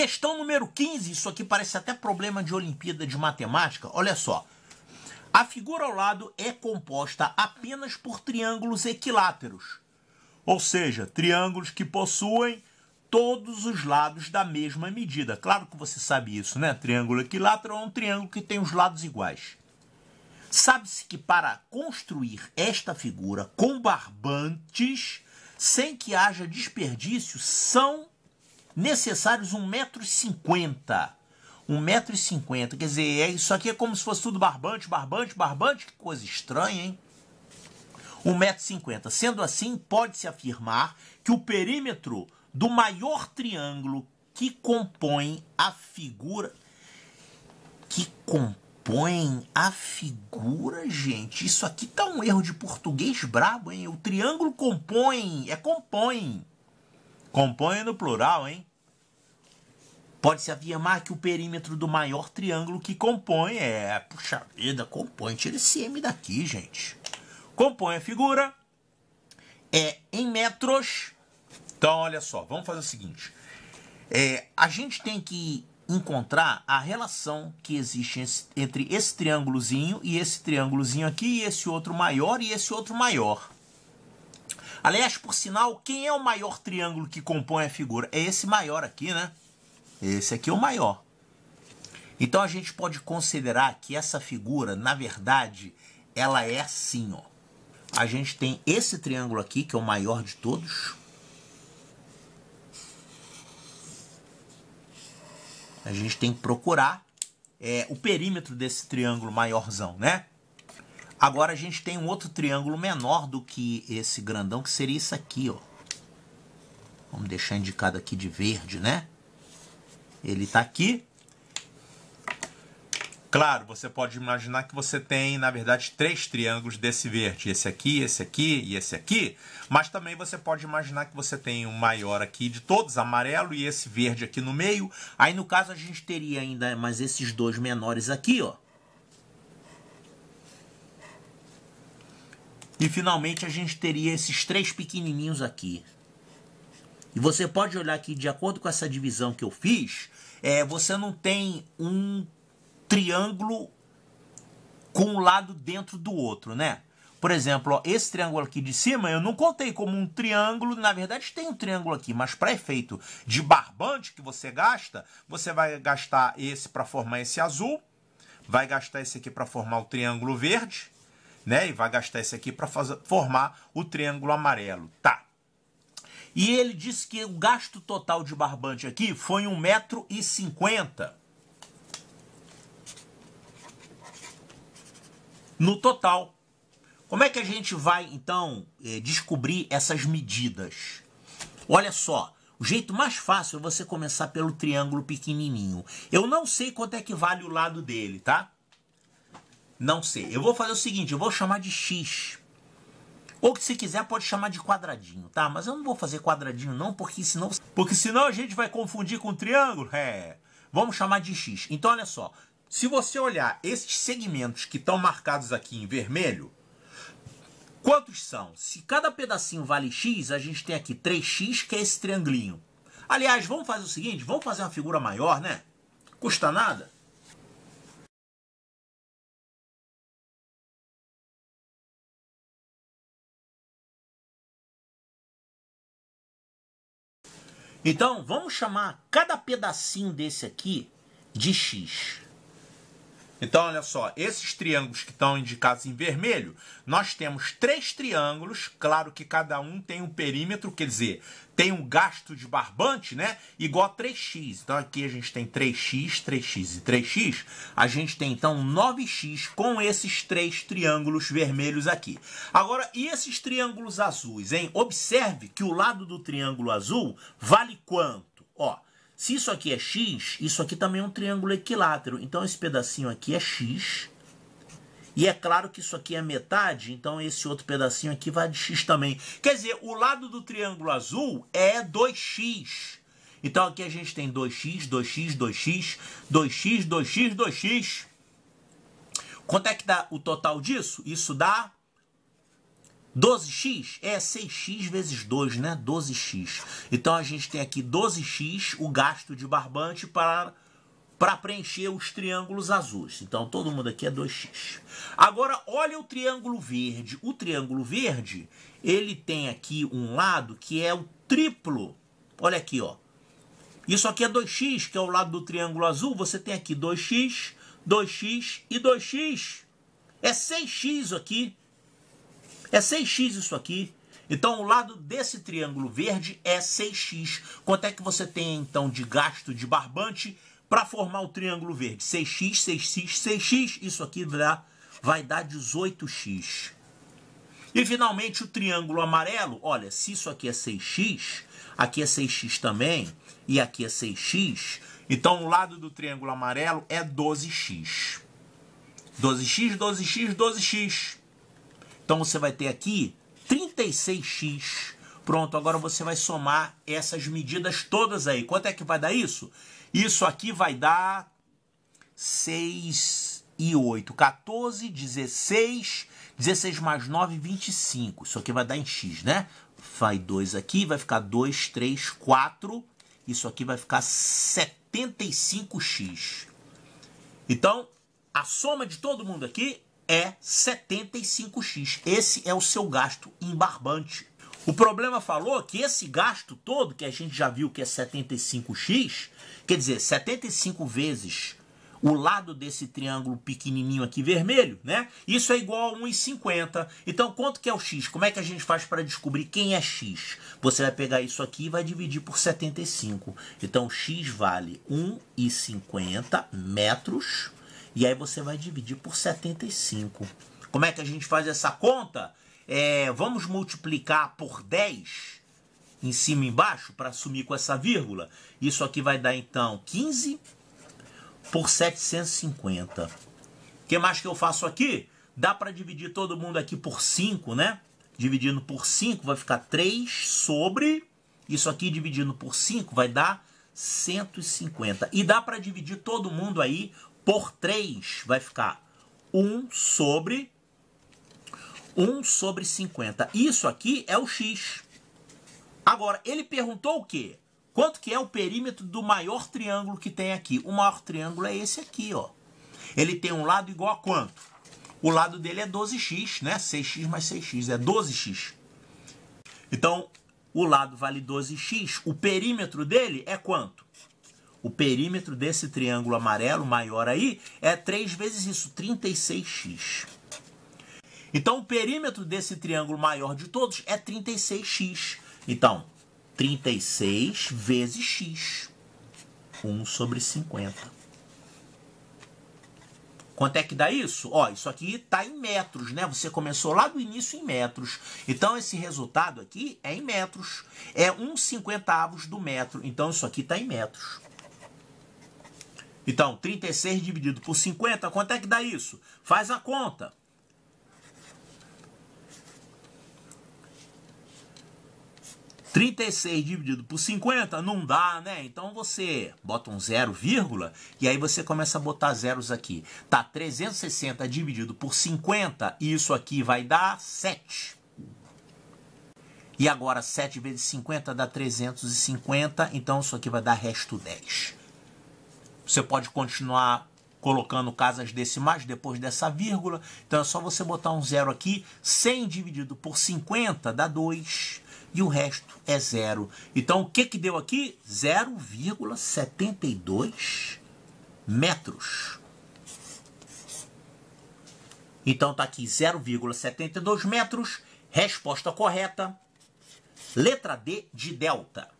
Questão número 15, isso aqui parece até problema de Olimpíada de Matemática. Olha só. A figura ao lado é composta apenas por triângulos equiláteros, ou seja, triângulos que possuem todos os lados da mesma medida. Claro que você sabe isso, né? Triângulo equilátero é um triângulo que tem os lados iguais. Sabe-se que para construir esta figura com barbantes, sem que haja desperdício, são necessários 1,50m. 1,50m, quer dizer, é, isso aqui é como se fosse tudo barbante, barbante, barbante, que coisa estranha, hein? 1,50m. Sendo assim, pode-se afirmar que o perímetro do maior triângulo que compõe a figura. Que compõe a figura, gente. Isso aqui tá um erro de português brabo, hein? O triângulo compõe, é compõe. Compõe no plural, hein? Pode-se afirmar que o perímetro do maior triângulo que compõe é. Puxa vida, compõe. Tira esse M daqui, gente. Compõe a figura. É em metros. Então, olha só, vamos fazer o seguinte. É, a gente tem que encontrar a relação que existe entre esse triângulozinho e esse triângulozinho aqui, e esse outro maior e esse outro maior. Aliás, por sinal, quem é o maior triângulo que compõe a figura? É esse maior aqui, né? Esse aqui é o maior. Então a gente pode considerar que essa figura, na verdade, ela é assim, ó. A gente tem esse triângulo aqui, que é o maior de todos. A gente tem que procurar é, o perímetro desse triângulo maiorzão, né? Agora a gente tem um outro triângulo menor do que esse grandão, que seria isso aqui, ó. Vamos deixar indicado aqui de verde, né? Ele está aqui. Claro, você pode imaginar que você tem, na verdade, três triângulos desse verde. Esse aqui, esse aqui e esse aqui. Mas também você pode imaginar que você tem um maior aqui de todos, amarelo, e esse verde aqui no meio. Aí, no caso, a gente teria ainda mais esses dois menores aqui, ó. E, finalmente, a gente teria esses três pequenininhos aqui. E você pode olhar que, de acordo com essa divisão que eu fiz, é, você não tem um triângulo com um lado dentro do outro, né? Por exemplo, ó, esse triângulo aqui de cima eu não contei como um triângulo, na verdade tem um triângulo aqui, mas para efeito de barbante que você gasta, você vai gastar esse para formar esse azul, vai gastar esse aqui para formar o triângulo verde, né? E vai gastar esse aqui para formar o triângulo amarelo, tá? E ele diz que o gasto total de barbante aqui foi 1,50m. No total. Como é que a gente vai, então, eh, descobrir essas medidas? Olha só, o jeito mais fácil é você começar pelo triângulo pequenininho. Eu não sei quanto é que vale o lado dele, tá? Não sei. Eu vou fazer o seguinte, eu vou chamar de X. Ou que se quiser pode chamar de quadradinho, tá? Mas eu não vou fazer quadradinho não, porque senão, porque senão a gente vai confundir com triângulo. É, vamos chamar de x. Então olha só, se você olhar esses segmentos que estão marcados aqui em vermelho, quantos são? Se cada pedacinho vale x, a gente tem aqui 3x, que é esse triangulinho. Aliás, vamos fazer o seguinte, vamos fazer uma figura maior, né? Custa nada. Então, vamos chamar cada pedacinho desse aqui de x. Então, olha só, esses triângulos que estão indicados em vermelho, nós temos três triângulos, claro que cada um tem um perímetro, quer dizer, tem um gasto de barbante, né? Igual a 3x. Então, aqui a gente tem 3x, 3x e 3x. A gente tem, então, 9x com esses três triângulos vermelhos aqui. Agora, e esses triângulos azuis, hein? Observe que o lado do triângulo azul vale quanto? Ó, se isso aqui é x, isso aqui também é um triângulo equilátero. Então esse pedacinho aqui é x. E é claro que isso aqui é metade, então esse outro pedacinho aqui vai de x também. Quer dizer, o lado do triângulo azul é 2x. Então aqui a gente tem 2x, 2x, 2x, 2x, 2x, 2x. Quanto é que dá o total disso? Isso dá 12x é 6x vezes 2, né? 12x. Então a gente tem aqui 12x o gasto de barbante para, para preencher os triângulos azuis. Então todo mundo aqui é 2x. Agora olha o triângulo verde. O triângulo verde, ele tem aqui um lado que é o triplo. Olha aqui, ó. Isso aqui é 2x, que é o lado do triângulo azul. Você tem aqui 2x, 2x e 2x. É 6x aqui. É 6x isso aqui. Então, o lado desse triângulo verde é 6x. Quanto é que você tem, então, de gasto de barbante para formar o triângulo verde? 6x, 6x, 6x. Isso aqui dá, vai dar 18x. E, finalmente, o triângulo amarelo. Olha, se isso aqui é 6x, aqui é 6x também, e aqui é 6x. Então, o lado do triângulo amarelo é 12x. 12x, 12x, 12x. Então você vai ter aqui 36x. Pronto, agora você vai somar essas medidas todas aí. Quanto é que vai dar isso? Isso aqui vai dar 6 e 8. 14, 16, 16 mais 9, 25. Isso aqui vai dar em x, né? Vai 2 aqui, vai ficar 2, 3, 4. Isso aqui vai ficar 75x. Então, a soma de todo mundo aqui é 75x. Esse é o seu gasto em barbante. O problema falou que esse gasto todo, que a gente já viu que é 75x, quer dizer, 75 vezes o lado desse triângulo pequenininho aqui vermelho, né? Isso é igual a 1,50. Então, quanto que é o x? Como é que a gente faz para descobrir quem é x? Você vai pegar isso aqui e vai dividir por 75. Então, x vale 1,50 metros e aí você vai dividir por 75. Como é que a gente faz essa conta? É, vamos multiplicar por 10 em cima e embaixo para sumir com essa vírgula. Isso aqui vai dar então 15 por 750. O que mais que eu faço aqui? Dá para dividir todo mundo aqui por 5, né? Dividindo por 5 vai ficar 3 sobre... Isso aqui dividindo por 5 vai dar 150. E dá para dividir todo mundo aí por 3 vai ficar 1 sobre 1 sobre 50. Isso aqui é o x. Agora, ele perguntou o quê? Quanto que é o perímetro do maior triângulo que tem aqui? O maior triângulo é esse aqui, ó. Ele tem um lado igual a quanto? O lado dele é 12x, né? 6x mais 6x é 12x. Então, o lado vale 12x. O perímetro dele é quanto? O perímetro desse triângulo amarelo maior aí é 3 vezes isso, 36x. Então, o perímetro desse triângulo maior de todos é 36x. Então, 36 vezes x. 1 sobre 50. Quanto é que dá isso? Ó, isso aqui está em metros, né? Você começou lá do início em metros. Então, esse resultado aqui é em metros. É 1 cinquentavos do metro. Então, isso aqui está em metros. Então, 36 dividido por 50, quanto é que dá isso? Faz a conta. Trinta dividido por 50 não dá, né? Então você bota um zero vírgula e aí você começa a botar zeros aqui. Tá 360 dividido por 50 e isso aqui vai dar 7. E agora 7 vezes 50 dá 350, então isso aqui vai dar resto 10. Você pode continuar colocando casas decimais depois dessa vírgula. Então é só você botar um zero aqui. 100 dividido por 50 dá 2 e o resto é zero. Então o que, que deu aqui? 0,72 metros. Então tá aqui 0,72 metros. Resposta correta. Letra D de delta.